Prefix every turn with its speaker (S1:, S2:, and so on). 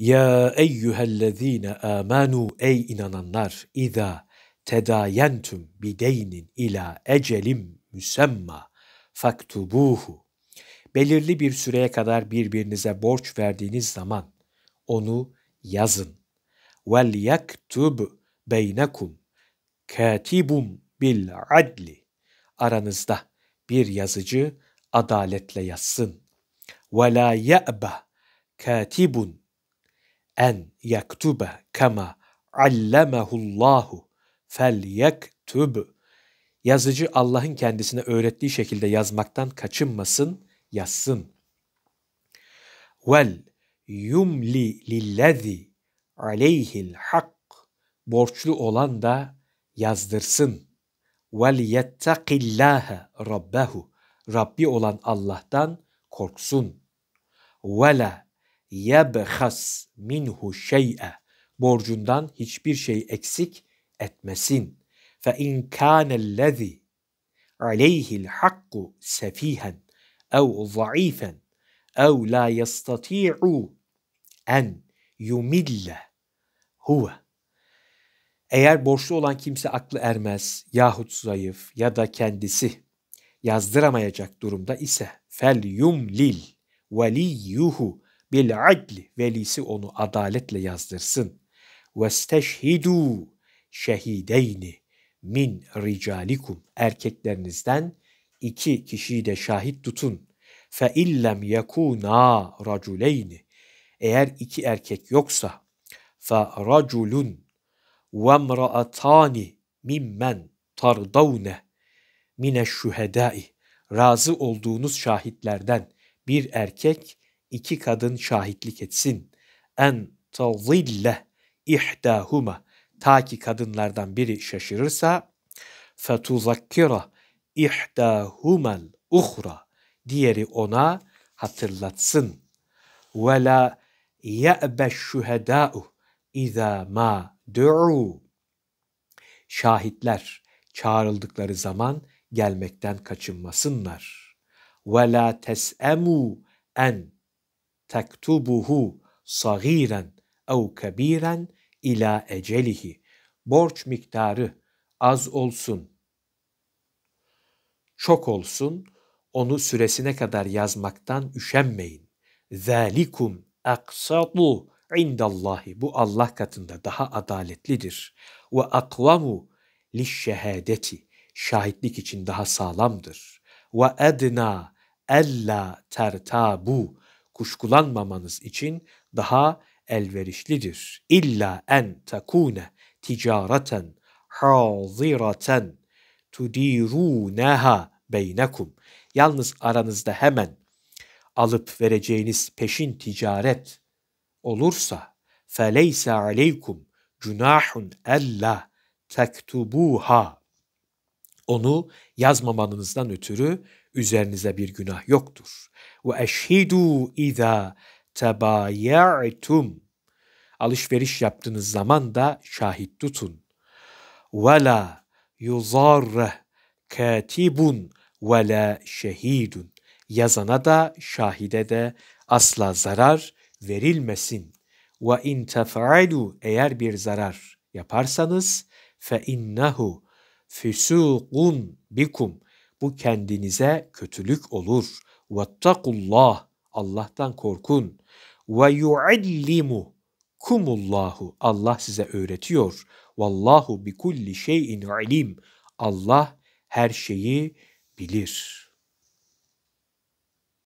S1: Ya eyyühellezine amanu ey inananlar İza tedayentüm bideynin ila ecelim müsemma faktubuhu. Belirli bir süreye kadar birbirinize borç verdiğiniz zaman onu yazın. Vel yaktub beynekum katibum bil adli. Aranızda bir yazıcı adaletle yazsın. Ve la ye'be katibun en yektube kema allemehullahu fel yektub. Yazıcı Allah'ın kendisine öğrettiği şekilde yazmaktan kaçınmasın, yazsın. Vel yumli lillezî aleyhil hak. Borçlu olan da yazdırsın. Vel yettekillâhe rabbehu. Rabbi olan Allah'tan korksun. Ve yebhas minhu şey'e borcundan hiçbir şey eksik etmesin. Fe in kana allazi aleyhi'l hakku sefihen ev zaifen ev la yastati'u en yumille huve eğer borçlu olan kimse aklı ermez yahut zayıf ya da kendisi yazdıramayacak durumda ise fel yumlil veliyuhu bil adli velisi onu adaletle yazdırsın. ve Vesteşhidu şehideyni min ricalikum erkeklerinizden iki kişiyi de şahit tutun. Fe illem yakuna raculeyni eğer iki erkek yoksa fe raculun ve mraatani mimmen tardavne mine şühedai razı olduğunuz şahitlerden bir erkek iki kadın şahitlik etsin. En tazille ihdahuma ta ki kadınlardan biri şaşırırsa fetuzakkira ihdahumel uhra diğeri ona hatırlatsın. Ve la ye'be şühedâ'u izâ mâ du'u. Şahitler çağrıldıkları zaman gelmekten kaçınmasınlar. Ve la tes'emu en tektubuhu sagiren ev kabiren, ila ecelihi. Borç miktarı az olsun, çok olsun, onu süresine kadar yazmaktan üşenmeyin. Zalikum aksatu indallahi. Bu Allah katında daha adaletlidir. Ve akvamu lişşehadeti. Şahitlik için daha sağlamdır. Ve edna ella tertabu kuşkulanmamanız için daha elverişlidir. İlla en takune ticareten haziraten tudirunaha beynekum. Yalnız aranızda hemen alıp vereceğiniz peşin ticaret olursa feleyse aleykum cunahun ella tektubuha onu yazmamanızdan ötürü üzerinize bir günah yoktur. Ve eşhidu iza tebaya'tum. Alışveriş yaptığınız zaman da şahit tutun. Ve la yuzarre katibun ve la şehidun. Yazana da şahide de asla zarar verilmesin. Ve in tefailu eğer bir zarar yaparsanız fe innehu Fusuqun bikum. Bu kendinize kötülük olur. Vettakullah. Allah'tan korkun. Ve yuallimu kumullahu. Allah size öğretiyor. Vallahu bi kulli şeyin alim. Allah her şeyi bilir.''